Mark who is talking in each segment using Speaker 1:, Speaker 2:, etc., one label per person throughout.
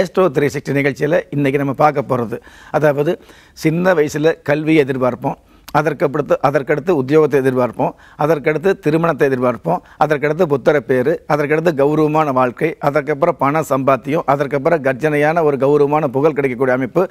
Speaker 1: Astro three sixty நிகழ்ச்சியில் இன்றைக்கி நம்ம பார்க்க போகிறது அதாவது சின்ன வயசில் கல்வியை எதிர்பார்ப்போம் அதற்கடுத்து அதற்கடுத்து உத்தியோகத்தை எதிர்பார்ப்போம் அதற்கடுத்து திருமணத்தை எதிர்பார்ப்போம் அதற்கடுத்து புத்தர பேர் அதற்கடுத்து கௌரவமான வாழ்க்கை அதற்கப்புறம் பண சம்பாத்தியம் அதற்கப்புறம் கர்ஜனையான ஒரு கௌரவமான புகழ் கிடைக்கக்கூடிய அமைப்பு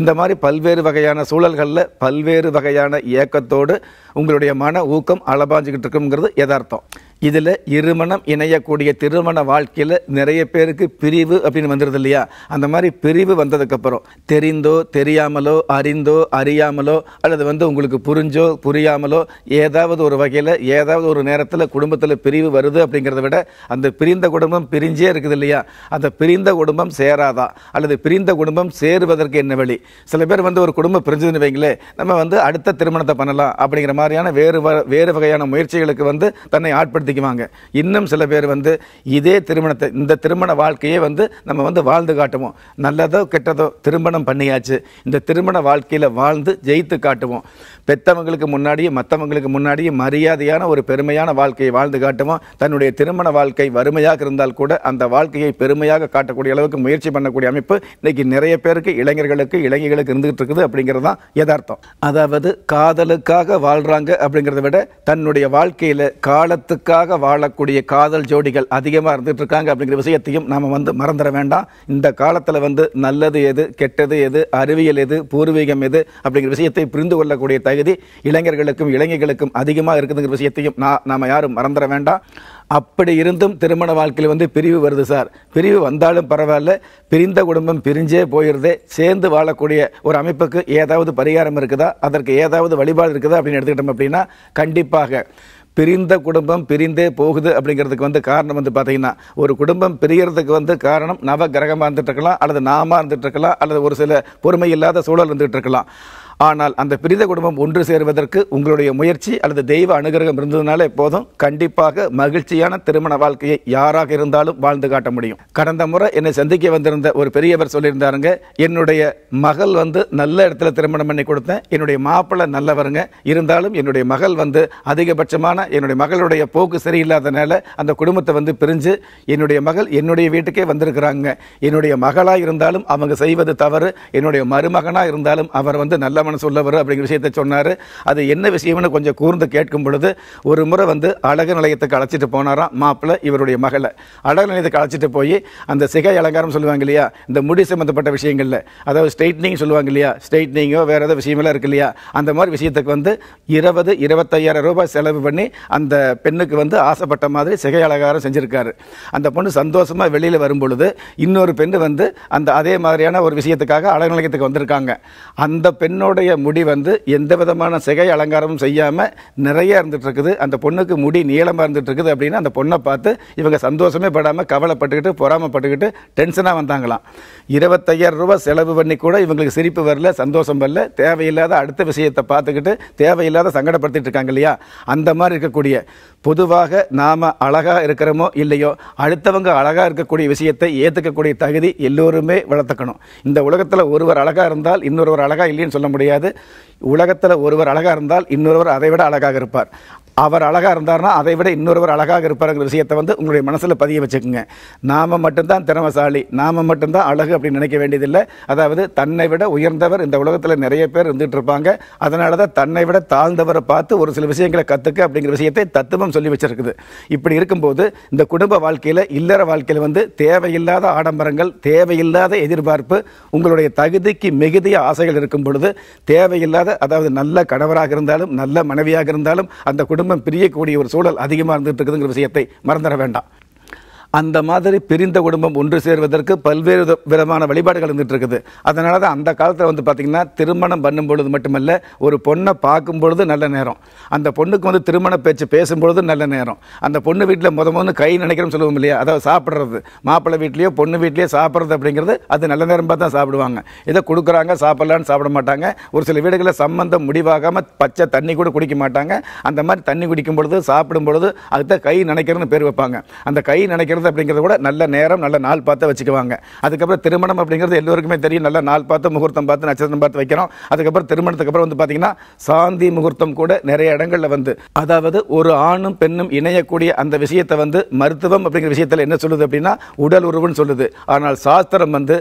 Speaker 1: இந்த மாதிரி பல்வேறு வகையான சூழல்களில் பல்வேறு வகையான இயக்கத்தோடு உங்களுடைய மன ஊக்கம் அளபாஞ்சிக்கிட்டு இருக்குங்கிறது யதார்த்தம் இதில் இருமணம் இணையக்கூடிய திருமண வாழ்க்கையில் நிறைய பேருக்கு பிரிவு அப்படின்னு வந்துடுது இல்லையா அந்த மாதிரி பிரிவு வந்ததுக்கப்புறம் தெரிந்தோ தெரியாமலோ அறிந்தோ அறியாமலோ அல்லது வந்து உங்களுக்கு புரிஞ்சோ புரியாமலோ ஏதாவது ஒரு வகையில் ஏதாவது ஒரு நேரத்தில் குடும்பத்தில் பிரிவு வருது அப்படிங்கிறத விட அந்த பிரிந்த குடும்பம் பிரிஞ்சே இருக்குது இல்லையா அந்த பிரிந்த குடும்பம் சேராதா அல்லது பிரிந்த குடும்பம் சேருவதற்கு என்ன வழி சில பேர் வந்து ஒரு குடும்பம் பிரிஞ்சதுன்னு வைங்களே நம்ம வந்து அடுத்த திருமணத்தை பண்ணலாம் அப்படிங்கிற மாதிரியான வேறு வேறு வகையான முயற்சிகளுக்கு வந்து தன்னை ஆட்படுத்தி மாற்றிக்குவாங்க இன்னும் சில பேர் வந்து இதே திருமணத்தை இந்த திருமண வாழ்க்கையே வந்து நம்ம வந்து வாழ்ந்து காட்டுவோம் நல்லதோ கெட்டதோ திருமணம் பண்ணியாச்சு இந்த திருமண வாழ்க்கையில் வாழ்ந்து ஜெயித்து காட்டுவோம் பெத்தவங்களுக்கு முன்னாடியும் மற்றவங்களுக்கு முன்னாடியும் மரியாதையான ஒரு பெருமையான வாழ்க்கையை வாழ்ந்து காட்டுவோம் தன்னுடைய திருமண வாழ்க்கை வறுமையாக இருந்தால் கூட அந்த வாழ்க்கையை பெருமையாக காட்டக்கூடிய அளவுக்கு முயற்சி பண்ணக்கூடிய அமைப்பு இன்றைக்கி நிறைய பேருக்கு இளைஞர்களுக்கு இளைஞர்களுக்கு இருந்துகிட்டு இருக்குது அப்படிங்கிறது தான் யதார்த்தம் அதாவது காதலுக்காக வாழ்கிறாங்க அப்படிங்கிறத விட தன்னுடைய வாழ்க்கையில் காலத்துக்காக ஒன்றாக வாழக்கூடிய காதல் ஜோடிகள் அதிகமாக இருந்துட்டு இருக்காங்க அப்படிங்கிற விஷயத்தையும் நாம் வந்து மறந்துட வேண்டாம் இந்த காலத்தில் வந்து நல்லது எது கெட்டது எது அறிவியல் எது பூர்வீகம் எது அப்படிங்கிற விஷயத்தை புரிந்து கொள்ளக்கூடிய தகுதி இளைஞர்களுக்கும் இளைஞர்களுக்கும் அதிகமாக இருக்குதுங்கிற விஷயத்தையும் நான் நாம் யாரும் மறந்துட வேண்டாம் அப்படி இருந்தும் திருமண வாழ்க்கையில் வந்து பிரிவு வருது சார் பிரிவு வந்தாலும் பரவாயில்ல பிரிந்த குடும்பம் பிரிஞ்சே போயிடுது சேர்ந்து வாழக்கூடிய ஒரு அமைப்புக்கு ஏதாவது பரிகாரம் இருக்குதா அதற்கு ஏதாவது வழிபாடு இருக்குதா அப்படின்னு எடுத்துக்கிட்டோம் அப்படின்னா கண்டிப்பாக பிரிந்த குடும்பம் பிரிந்தே போகுது அப்படிங்கிறதுக்கு வந்து காரணம் வந்து பார்த்தீங்கன்னா ஒரு குடும்பம் பிரியறதுக்கு வந்து காரணம் நவ கிரகமாக இருக்கலாம் அல்லது நாமாக இருக்கலாம் அல்லது ஒரு சில பொறுமை இல்லாத சூழல் இருக்கலாம் ஆனால் அந்த பிரித குடும்பம் ஒன்று சேருவதற்கு உங்களுடைய முயற்சி அல்லது தெய்வ அனுகிரகம் இருந்ததுனால போதும் கண்டிப்பாக மகிழ்ச்சியான திருமண வாழ்க்கையை யாராக இருந்தாலும் வாழ்ந்து காட்ட முடியும் கடந்த முறை என்னை சந்திக்க வந்திருந்த ஒரு பெரியவர் சொல்லியிருந்தாருங்க என்னுடைய மகள் வந்து நல்ல இடத்துல திருமணம் பண்ணி கொடுத்தேன் என்னுடைய மாப்பிள்ளை நல்லவருங்க இருந்தாலும் என்னுடைய மகள் வந்து அதிகபட்சமான என்னுடைய மகளுடைய போக்கு சரியில்லாதனால அந்த குடும்பத்தை வந்து பிரிஞ்சு என்னுடைய மகள் என்னுடைய வீட்டுக்கே வந்திருக்கிறாங்க என்னுடைய மகளாக இருந்தாலும் அவங்க செய்வது தவறு என்னுடைய மருமகனாக இருந்தாலும் அவர் வந்து நல்லவன் சீமான் சொல்ல அப்படிங்கிற விஷயத்த சொன்னார் அது என்ன விஷயம்னு கொஞ்சம் கூர்ந்து கேட்கும் பொழுது ஒரு முறை வந்து அழகு நிலையத்துக்கு அழைச்சிட்டு போனாராம் மாப்பிள்ளை இவருடைய மகளை அழகு நிலையத்துக்கு அழைச்சிட்டு போய் அந்த சிகை அலங்காரம் சொல்லுவாங்க இல்லையா இந்த முடி சம்மந்தப்பட்ட விஷயங்களில் அதாவது ஸ்ட்ரைட்னிங் சொல்லுவாங்க இல்லையா ஸ்ட்ரைட்னிங்கோ வேறு ஏதாவது விஷயமெல்லாம் இருக்கு இல்லையா அந்த மாதிரி விஷயத்துக்கு வந்து இருபது இருபத்தையாயிரம் ரூபாய் செலவு பண்ணி அந்த பெண்ணுக்கு வந்து ஆசைப்பட்ட மாதிரி சிகை அலங்காரம் செஞ்சுருக்காரு அந்த பொண்ணு சந்தோஷமாக வெளியில் வரும்பொழுது இன்னொரு பெண் வந்து அந்த அதே மாதிரியான ஒரு விஷயத்துக்காக அழகு நிலையத்துக்கு வந்திருக்காங்க அந்த பெண்ணோட பொண்ணுடைய முடி வந்து எந்த விதமான சிகை அலங்காரமும் செய்யாமல் நிறைய இருக்குது அந்த பொண்ணுக்கு முடி நீளமாக இருக்குது அப்படின்னு அந்த பொண்ணை பார்த்து இவங்க சந்தோஷமே படாமல் கவலைப்பட்டுக்கிட்டு பொறாமப்பட்டுக்கிட்டு டென்ஷனாக வந்தாங்களாம் இருபத்தையாயிரம் ரூபா செலவு பண்ணி கூட இவங்களுக்கு சிரிப்பு வரல சந்தோஷம் வரல தேவையில்லாத அடுத்த விஷயத்தை பார்த்துக்கிட்டு தேவையில்லாத சங்கடப்படுத்திட்டு இருக்காங்க இல்லையா அந்த மாதிரி இருக்கக்கூடிய பொதுவாக நாம் அழகாக இருக்கிறோமோ இல்லையோ அடுத்தவங்க அழகாக இருக்கக்கூடிய விஷயத்தை ஏற்றுக்கக்கூடிய தகுதி எல்லோருமே வளர்த்துக்கணும் இந்த உலகத்தில் ஒருவர் அழகாக இருந்தால் இன்னொருவர் அழகாக இல்லைன்னு சொல்ல முடியாது கிடையாது உலகத்தில் ஒருவர் அழகாக இருந்தால் இன்னொருவர் அதை விட அழகாக இருப்பார் அவர் அழகாக இருந்தார்னா அதை விட இன்னொருவர் அழகாக இருப்பார்ங்கிற விஷயத்தை வந்து உங்களுடைய மனசில் பதிய வச்சுக்கோங்க நாம் மட்டும்தான் திறமசாலி நாம் மட்டும்தான் அழகு அப்படின்னு நினைக்க வேண்டியதில்லை அதாவது தன்னை விட உயர்ந்தவர் இந்த உலகத்தில் நிறைய பேர் இருந்துகிட்டு இருப்பாங்க அதனால தான் தன்னை விட தாழ்ந்தவரை பார்த்து ஒரு சில விஷயங்களை கற்றுக்க அப்படிங்கிற விஷயத்தை தத்துவம் சொல்லி வச்சுருக்குது இப்படி இருக்கும்போது இந்த குடும்ப வாழ்க்கையில் இல்லற வாழ்க்கையில் வந்து தேவையில்லாத ஆடம்பரங்கள் தேவையில்லாத எதிர்பார்ப்பு உங்களுடைய தகுதிக்கு மிகுதிய ஆசைகள் இருக்கும் பொழுது தேவையில்லாத அதாவது நல்ல கணவராக இருந்தாலும் நல்ல மனைவியாக இருந்தாலும் அந்த குடும்பம் பிரியக்கூடிய ஒரு சூழல் அதிகமாக இருந்துட்டு இருக்குதுங்கிற விஷயத்தை மறந்துட வேண்டாம் அந்த மாதிரி பிரிந்த குடும்பம் ஒன்று சேர்வதற்கு பல்வேறு விதமான வழிபாடுகள் இருந்துட்டு இருக்குது அதனால தான் அந்த காலத்தில் வந்து பார்த்திங்கன்னா திருமணம் பண்ணும் பொழுது மட்டுமல்ல ஒரு பொண்ணை பார்க்கும் பொழுது நல்ல நேரம் அந்த பொண்ணுக்கு வந்து திருமண பேச்சு பேசும்பொழுது நல்ல நேரம் அந்த பொண்ணு வீட்டில் முத முதல்ல கை நினைக்கிறோம் சொல்லுவோம் இல்லையா அதாவது சாப்பிட்றது மாப்பிள்ளை வீட்லேயோ பொண்ணு வீட்லேயோ சாப்பிட்றது அப்படிங்கிறது அது நல்ல நேரம் பார்த்து தான் சாப்பிடுவாங்க இதை கொடுக்குறாங்க சாப்பிட்லான்னு சாப்பிட மாட்டாங்க ஒரு சில வீடுகளில் சம்மந்தம் முடிவாகாமல் பச்சை தண்ணி கூட குடிக்க மாட்டாங்க அந்த மாதிரி தண்ணி குடிக்கும் பொழுது சாப்பிடும் பொழுது அதுதான் கை நினைக்கிறதுன்னு பேர் வைப்பாங்க அந்த கை நினைக்கிறது வச்சுக்கிறது அப்படிங்கிறத கூட நல்ல நேரம் நல்ல நாள் பார்த்து வச்சுக்குவாங்க அதுக்கப்புறம் திருமணம் அப்படிங்கிறது எல்லோருக்குமே தெரியும் நல்ல நாள் பார்த்து முகூர்த்தம் பார்த்து நட்சத்திரம் பார்த்து வைக்கிறோம் அதுக்கப்புறம் திருமணத்துக்கு அப்புறம் வந்து பார்த்தீங்கன்னா சாந்தி முகூர்த்தம் கூட நிறைய இடங்களில் வந்து அதாவது ஒரு ஆணும் பெண்ணும் இணையக்கூடிய அந்த விஷயத்தை வந்து மருத்துவம் அப்படிங்கிற விஷயத்தில் என்ன சொல்லுது அப்படின்னா உடல் உறவுன்னு சொல்லுது ஆனால் சாஸ்திரம் வந்து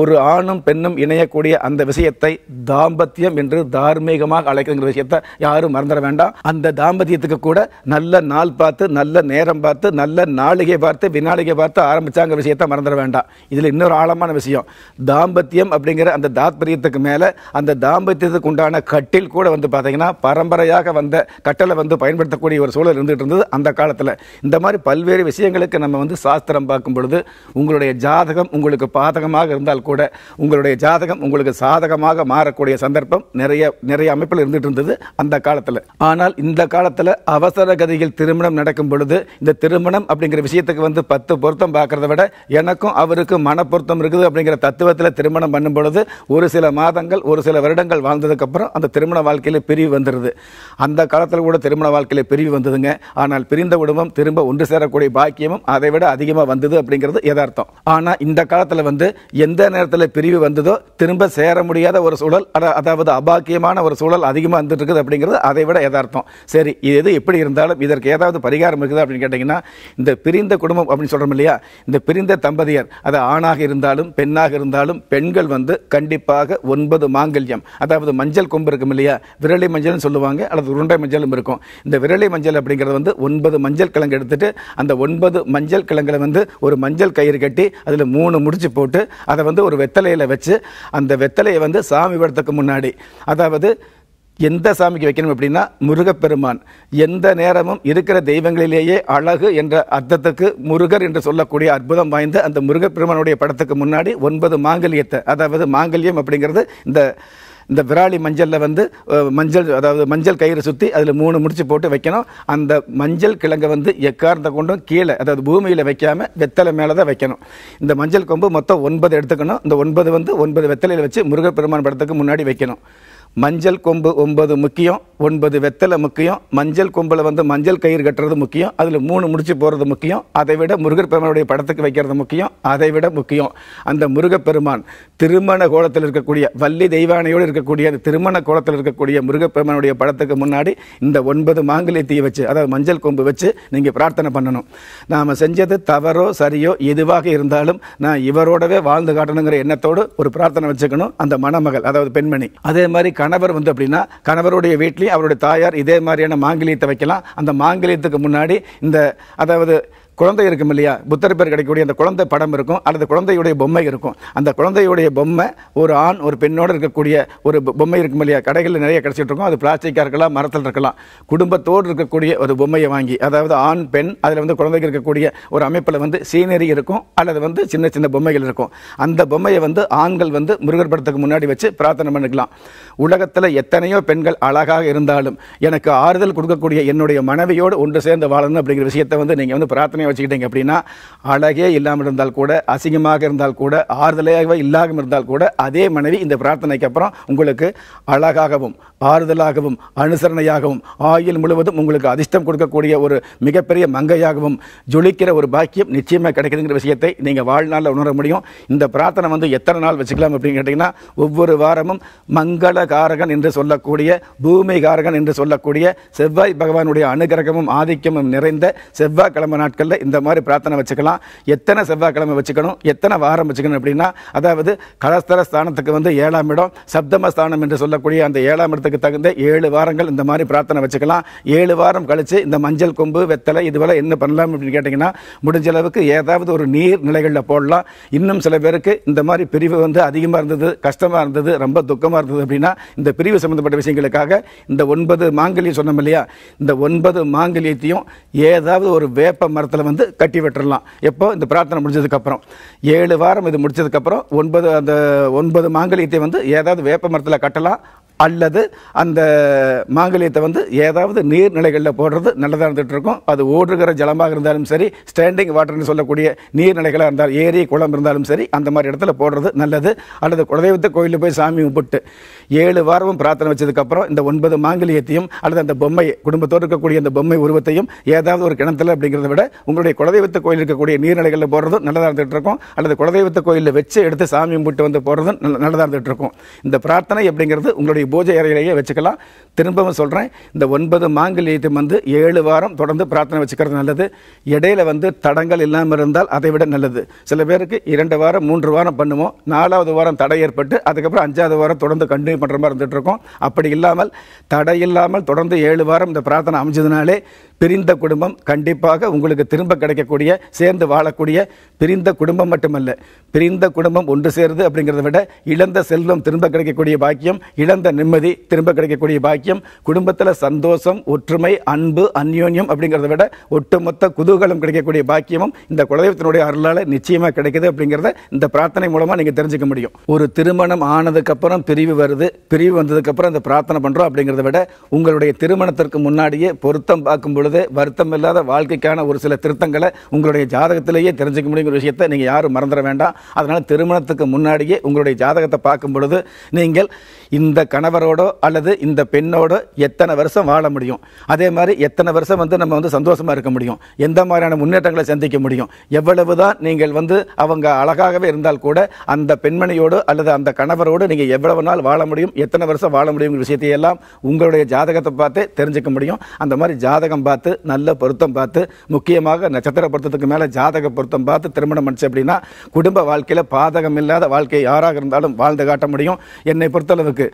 Speaker 1: ஒரு ஆணும் பெண்ணும் இணையக்கூடிய அந்த விஷயத்தை தாம்பத்தியம் என்று தார்மீகமாக அழைக்கிற விஷயத்தை யாரும் மறந்துட வேண்டாம் அந்த தாம்பத்தியத்துக்கு கூட நல்ல நாள் பார்த்து நல்ல நேரம் பார்த்து நல்ல நாளிகை பார்த்து வினாளிகை பார்த்து ஆரம்பிச்சாங்க விஷயத்தை மறந்துட வேண்டாம் இதில் இன்னொரு ஆழமான விஷயம் தாம்பத்தியம் அப்படிங்கிற அந்த தாத்பரியத்துக்கு மேலே அந்த தாம்பத்தியத்துக்கு உண்டான கட்டில் கூட வந்து பார்த்தீங்கன்னா பரம்பரையாக வந்த கட்டளை வந்து பயன்படுத்தக்கூடிய ஒரு சூழல் இருந்துகிட்டு இருந்தது அந்த காலத்தில் இந்த மாதிரி பல்வேறு விஷயங்களுக்கு நம்ம வந்து சாஸ்திரம் பார்க்கும் பொழுது உங்களுடைய ஜாதகம் உங்களுக்கு பாதகமாக இருந்தால் இருந்தால் கூட உங்களுடைய ஜாதகம் உங்களுக்கு சாதகமாக மாறக்கூடிய சந்தர்ப்பம் நிறைய நிறைய அமைப்பில் இருந்துட்டு இருந்தது அந்த காலத்தில் ஆனால் இந்த காலத்தில் அவசர கதியில் திருமணம் நடக்கும் பொழுது இந்த திருமணம் அப்படிங்கிற விஷயத்துக்கு வந்து பத்து பொருத்தம் பார்க்கறத விட எனக்கும் அவருக்கும் மன பொருத்தம் இருக்குது அப்படிங்கிற தத்துவத்தில் திருமணம் பண்ணும் பொழுது ஒரு சில மாதங்கள் ஒரு சில வருடங்கள் வாழ்ந்ததுக்கப்புறம் அந்த திருமண வாழ்க்கையில் பிரிவு வந்துடுது அந்த காலத்தில் கூட திருமண வாழ்க்கையில் பிரிவு வந்ததுங்க ஆனால் பிரிந்த குடும்பம் திரும்ப ஒன்று சேரக்கூடிய பாக்கியமும் அதை விட அதிகமாக வந்தது அப்படிங்கிறது யதார்த்தம் ஆனால் இந்த காலத்தில் வந்து எந்த நேரத்தில் பிரிவு வந்ததோ திரும்ப சேர முடியாத ஒரு சூழல் அதாவது அபாக்கியமான ஒரு சூழல் அதிகமாக வந்துட்டு இருக்குது அப்படிங்கிறது அதை விட எதார்த்தம் சரி இது எது எப்படி இருந்தாலும் இதற்கு ஏதாவது பரிகாரம் இருக்குது அப்படின்னு கேட்டிங்கன்னா இந்த பிரிந்த குடும்பம் அப்படின்னு சொல்கிறோம் இல்லையா இந்த பிரிந்த தம்பதியர் அது ஆணாக இருந்தாலும் பெண்ணாக இருந்தாலும் பெண்கள் வந்து கண்டிப்பாக ஒன்பது மாங்கல்யம் அதாவது மஞ்சள் கொம்பு இருக்கும் இல்லையா விரலி மஞ்சள்னு சொல்லுவாங்க அல்லது உருண்டை மஞ்சளும் இருக்கும் இந்த விரலி மஞ்சள் அப்படிங்கிறது வந்து ஒன்பது மஞ்சள் கிழங்கு எடுத்துட்டு அந்த ஒன்பது மஞ்சள் கிழங்குல வந்து ஒரு மஞ்சள் கயிறு கட்டி அதில் மூணு முடிச்சு போட்டு அதை வந்து வந்து ஒரு வெத்தலையில் வச்சு அந்த வெத்தலையை வந்து சாமி படத்துக்கு முன்னாடி அதாவது எந்த சாமிக்கு வைக்கணும் அப்படின்னா முருகப்பெருமான் எந்த நேரமும் இருக்கிற தெய்வங்களிலேயே அழகு என்ற அர்த்தத்துக்கு முருகர் என்று சொல்லக்கூடிய அற்புதம் வாய்ந்த அந்த முருகப்பெருமானுடைய படத்துக்கு முன்னாடி ஒன்பது மாங்கல்யத்தை அதாவது மாங்கல்யம் அப்படிங்கிறது இந்த இந்த விராலி மஞ்சளில் வந்து மஞ்சள் அதாவது மஞ்சள் கயிறு சுற்றி அதில் மூணு முடிச்சு போட்டு வைக்கணும் அந்த மஞ்சள் கிழங்கை வந்து எக்கார்ந்த கொண்டும் கீழே அதாவது பூமியில் வைக்காமல் வெத்தலை மேலே தான் வைக்கணும் இந்த மஞ்சள் கொம்பு மொத்தம் ஒன்பது எடுத்துக்கணும் இந்த ஒன்பது வந்து ஒன்பது வெத்தலையில் வச்சு முருகப்பெருமான் படத்துக்கு முன்னாடி வைக்கணும் மஞ்சள் கொம்பு ஒன்பது முக்கியம் ஒன்பது வெத்தலை முக்கியம் மஞ்சள் கொம்பில் வந்து மஞ்சள் கயிறு கட்டுறது முக்கியம் அதில் மூணு முடிச்சு போகிறது முக்கியம் அதை விட முருகப்பெருமானுடைய படத்துக்கு வைக்கிறது முக்கியம் அதை விட முக்கியம் அந்த முருகப்பெருமான் திருமண கோலத்தில் இருக்கக்கூடிய வள்ளி தெய்வானையோடு இருக்கக்கூடிய அந்த திருமண கோலத்தில் இருக்கக்கூடிய முருகப்பெருமானுடைய படத்துக்கு முன்னாடி இந்த ஒன்பது மாங்கலி தீ வச்சு அதாவது மஞ்சள் கொம்பு வச்சு நீங்கள் பிரார்த்தனை பண்ணணும் நாம் செஞ்சது தவறோ சரியோ எதுவாக இருந்தாலும் நான் இவரோடவே வாழ்ந்து காட்டணுங்கிற எண்ணத்தோடு ஒரு பிரார்த்தனை வச்சுக்கணும் அந்த மணமகள் அதாவது பெண்மணி அதே மாதிரி கணவர் வந்து அப்படின்னா கணவருடைய வீட்லேயும் அவருடைய தாயார் இதே மாதிரியான மாங்கலியத்தை வைக்கலாம் அந்த மாங்கலியத்துக்கு முன்னாடி இந்த அதாவது குழந்தை இருக்கும் இல்லையா புத்தர் பேர் கிடைக்கக்கூடிய அந்த குழந்தை படம் இருக்கும் அல்லது குழந்தையுடைய பொம்மை இருக்கும் அந்த குழந்தையுடைய பொம்மை ஒரு ஆண் ஒரு பெண்ணோடு இருக்கக்கூடிய ஒரு பொம்மை இருக்கும் இல்லையா கடைகளில் நிறைய கிடச்சிட்டு இருக்கும் அது பிளாஸ்டிக்காக இருக்கலாம் மரத்தில் இருக்கலாம் குடும்பத்தோடு இருக்கக்கூடிய ஒரு பொம்மையை வாங்கி அதாவது ஆண் பெண் அதில் வந்து குழந்தைக்கு இருக்கக்கூடிய ஒரு அமைப்பில் வந்து சீனரி இருக்கும் அல்லது வந்து சின்ன சின்ன பொம்மைகள் இருக்கும் அந்த பொம்மையை வந்து ஆண்கள் வந்து முருகர் படத்துக்கு முன்னாடி வச்சு பிரார்த்தனை பண்ணிக்கலாம் உலகத்தில் எத்தனையோ பெண்கள் அழகாக இருந்தாலும் எனக்கு ஆறுதல் கொடுக்கக்கூடிய என்னுடைய மனைவியோடு ஒன்று சேர்ந்து வாழணும் அப்படிங்கிற விஷயத்தை வந்து நீங்கள் வந்து பிரார்த்தனை பிரச்சனையை வச்சுக்கிட்டீங்க அப்படின்னா அழகே இல்லாமல் இருந்தால் கூட அசிங்கமாக இருந்தால் கூட ஆறுதலாக இல்லாமல் இருந்தால் கூட அதே மனைவி இந்த பிரார்த்தனைக்கு அப்புறம் உங்களுக்கு அழகாகவும் ஆறுதலாகவும் அனுசரணையாகவும் ஆயுள் முழுவதும் உங்களுக்கு அதிர்ஷ்டம் கொடுக்கக்கூடிய ஒரு மிகப்பெரிய மங்கையாகவும் ஜொலிக்கிற ஒரு பாக்கியம் நிச்சயமாக கிடைக்குதுங்கிற விஷயத்தை நீங்கள் வாழ்நாளில் உணர முடியும் இந்த பிரார்த்தனை வந்து எத்தனை நாள் வச்சுக்கலாம் அப்படின்னு கேட்டிங்கன்னா ஒவ்வொரு வாரமும் மங்களகாரகன் என்று சொல்லக்கூடிய பூமி காரகன் என்று சொல்லக்கூடிய செவ்வாய் பகவானுடைய அனுகிரகமும் ஆதிக்கமும் நிறைந்த செவ்வாய் செவ்வாய்க்கிழமை நாட்களில் இந்த மாதிரி பிரார்த்தனை வச்சுக்கலாம் எத்தனை செவ்வாய்க்கிழமை வச்சுக்கணும் எத்தனை வாரம் வச்சுக்கணும் அப்படின்னா அதாவது கலஸ்தர ஸ்தானத்துக்கு வந்து ஏழாம் இடம் சப்தம ஸ்தானம் என்று சொல்லக்கூடிய அந்த ஏழாம் இடத்துக்கு தகுந்த ஏழு வாரங்கள் இந்த மாதிரி பிரார்த்தனை வச்சுக்கலாம் ஏழு வாரம் கழித்து இந்த மஞ்சள் கொம்பு வெத்தலை இதுவெல்லாம் என்ன பண்ணலாம் அப்படின்னு கேட்டிங்கன்னா முடிஞ்ச அளவுக்கு ஏதாவது ஒரு நீர் நிலைகளில் போடலாம் இன்னும் சில பேருக்கு இந்த மாதிரி பிரிவு வந்து அதிகமாக இருந்தது கஷ்டமாக இருந்தது ரொம்ப துக்கமாக இருந்தது அப்படின்னா இந்த பிரிவு சம்மந்தப்பட்ட விஷயங்களுக்காக இந்த ஒன்பது மாங்கல்யம் சொன்னோம் இல்லையா இந்த ஒன்பது மாங்கல்யத்தையும் ஏதாவது ஒரு வேப்ப மரத்தில் வந்து கட்டி வெட்டுறலாம் எப்போ இந்த பிரார்த்தனை முடிஞ்சதுக்கப்புறம் ஏழு வாரம் இது முடிச்சதுக்கப்புறம் ஒன்பது அந்த ஒன்பது மாங்கலியத்தை வந்து ஏதாவது வேப்ப மரத்தில் கட்டலாம் அல்லது அந்த மாங்கல்யத்தை வந்து ஏதாவது நீர்நிலைகளில் போடுறது நல்லதாக இருந்துகிட்டு இருக்கும் அது ஓடுகிற ஜலமாக இருந்தாலும் சரி ஸ்டாண்டிங் வாட்டர்னு சொல்லக்கூடிய நீர்நிலைகளாக இருந்தாலும் ஏரி குளம் இருந்தாலும் சரி அந்த மாதிரி இடத்துல போடுறது நல்லது அல்லது குலதெய்வத்தை கோயிலில் போய் சாமி கும்பிட்டு ஏழு வாரமும் பிரார்த்தனை வச்சதுக்கப்புறம் இந்த ஒன்பது மாங்கல்யத்தையும் அல்லது அந்த பொம்மை குடும்பத்தோடு இருக்கக்கூடிய அந்த பொம்மை உருவத்தையும் ஏதாவது ஒரு கிணத்துல அப்படிங்கிறத விட உங்களுடைய குலதெய்வத்தை கோயில் இருக்கக்கூடிய நீர்நிலைகளில் போடுறதும் நல்லதாக இருந்துகிட்டு இருக்கும் அல்லது குலதெய்வத்தை கோயிலில் வச்சு எடுத்து சாமி கும்பிட்டு வந்து போடுறதும் நல்லதாக இருந்துகிட்டு இருக்கும் இந்த பிரார்த்தனை அப்படிங்கிறது உங்களுடைய பூஜை அறையிலேயே வச்சுக்கலாம் திரும்பவும் சொல்கிறேன் இந்த ஒன்பது மாங்கல்யத்தை வந்து ஏழு வாரம் தொடர்ந்து பிரார்த்தனை வச்சுக்கிறது நல்லது இடையில வந்து தடங்கள் இல்லாமல் இருந்தால் அதை விட நல்லது சில பேருக்கு இரண்டு வாரம் மூன்று வாரம் பண்ணுவோம் நாலாவது வாரம் தடை ஏற்பட்டு அதுக்கப்புறம் அஞ்சாவது வாரம் தொடர்ந்து கண்டினியூ பண்ணுற மாதிரி இருந்துகிட்டு இருக்கோம் அப்படி இல்லாமல் தடை இல்லாமல் தொடர்ந்து ஏழு வாரம் இந்த பிரார்த்தனை அமைஞ்சதுனாலே பிரிந்த குடும்பம் கண்டிப்பாக உங்களுக்கு திரும்ப கிடைக்கக்கூடிய சேர்ந்து வாழக்கூடிய பிரிந்த குடும்பம் மட்டுமல்ல பிரிந்த குடும்பம் ஒன்று சேருது அப்படிங்கிறத விட இழந்த செல்வம் திரும்ப கிடைக்கக்கூடிய பாக்கியம் இழந்த நிம்மதி திரும்ப கிடைக்கக்கூடிய பாக்கியம் குடும்பத்தில் சந்தோஷம் ஒற்றுமை அன்பு அந்யோன்யம் அப்படிங்கிறத விட ஒட்டுமொத்த குதூகலம் கிடைக்கக்கூடிய பாக்கியமும் இந்த குலதெய்வத்தினுடைய அருளால் நிச்சயமாக கிடைக்குது அப்படிங்கிறத இந்த பிரார்த்தனை மூலமாக நீங்கள் தெரிஞ்சுக்க முடியும் ஒரு திருமணம் ஆனதுக்கப்புறம் பிரிவு வருது பிரிவு வந்ததுக்கப்புறம் இந்த பிரார்த்தனை பண்ணுறோம் அப்படிங்கிறத விட உங்களுடைய திருமணத்திற்கு முன்னாடியே பொருத்தம் பார்க்கும் பொழுது வருத்தம் இல்லாத வாழ்க்கைக்கான ஒரு சில திருத்தங்களை உங்களுடைய ஜாதகத்திலேயே தெரிஞ்சுக்க முடியுங்கிற விஷயத்தை நீங்கள் யாரும் மறந்துட வேண்டாம் அதனால் திருமணத்துக்கு முன்னாடியே உங்களுடைய ஜாதகத்தை பார்க்கும் பொழுது நீங்கள் இந்த கண கணவரோடோ அல்லது இந்த பெண்ணோடோ எத்தனை வருஷம் வாழ முடியும் அதே மாதிரி எத்தனை வருஷம் வந்து நம்ம வந்து சந்தோஷமாக இருக்க முடியும் எந்த மாதிரியான முன்னேற்றங்களை சந்திக்க முடியும் எவ்வளவு தான் நீங்கள் வந்து அவங்க அழகாகவே இருந்தால் கூட அந்த பெண்மணியோடு அல்லது அந்த கணவரோடு நீங்கள் எவ்வளவு நாள் வாழ முடியும் எத்தனை வருஷம் வாழ முடியும் விஷயத்தையெல்லாம் உங்களுடைய ஜாதகத்தை பார்த்து தெரிஞ்சுக்க முடியும் அந்த மாதிரி ஜாதகம் பார்த்து நல்ல பொருத்தம் பார்த்து முக்கியமாக நட்சத்திர பொருத்தத்துக்கு மேலே ஜாதக பொருத்தம் பார்த்து திருமணம் பண்ணிச்சு அப்படின்னா குடும்ப வாழ்க்கையில் பாதகம் இல்லாத வாழ்க்கை யாராக இருந்தாலும் வாழ்ந்து காட்ட முடியும் என்னை பொறுத்தளவுக்கு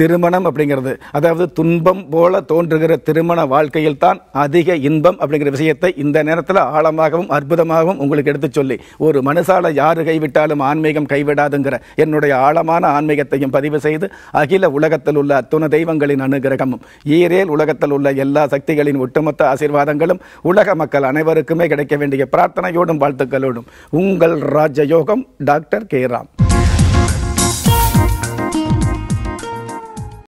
Speaker 1: திருமணம் அப்படிங்கிறது அதாவது துன்பம் போல தோன்றுகிற திருமண வாழ்க்கையில் தான் அதிக இன்பம் அப்படிங்கிற விஷயத்தை இந்த நேரத்தில் ஆழமாகவும் அற்புதமாகவும் உங்களுக்கு எடுத்து சொல்லி ஒரு மனுஷால யார் கைவிட்டாலும் ஆன்மீகம் கைவிடாதுங்கிற என்னுடைய ஆழமான ஆன்மீகத்தையும் பதிவு செய்து அகில உலகத்தில் உள்ள அத்துண தெய்வங்களின் அனுகிரகமும் ஈரேல் உலகத்தில் உள்ள எல்லா சக்திகளின் ஒட்டுமொத்த ஆசீர்வாதங்களும் உலக மக்கள் அனைவருக்குமே கிடைக்க வேண்டிய பிரார்த்தனையோடும் வாழ்த்துக்களோடும் உங்கள் ராஜயோகம் டாக்டர் கே ராம்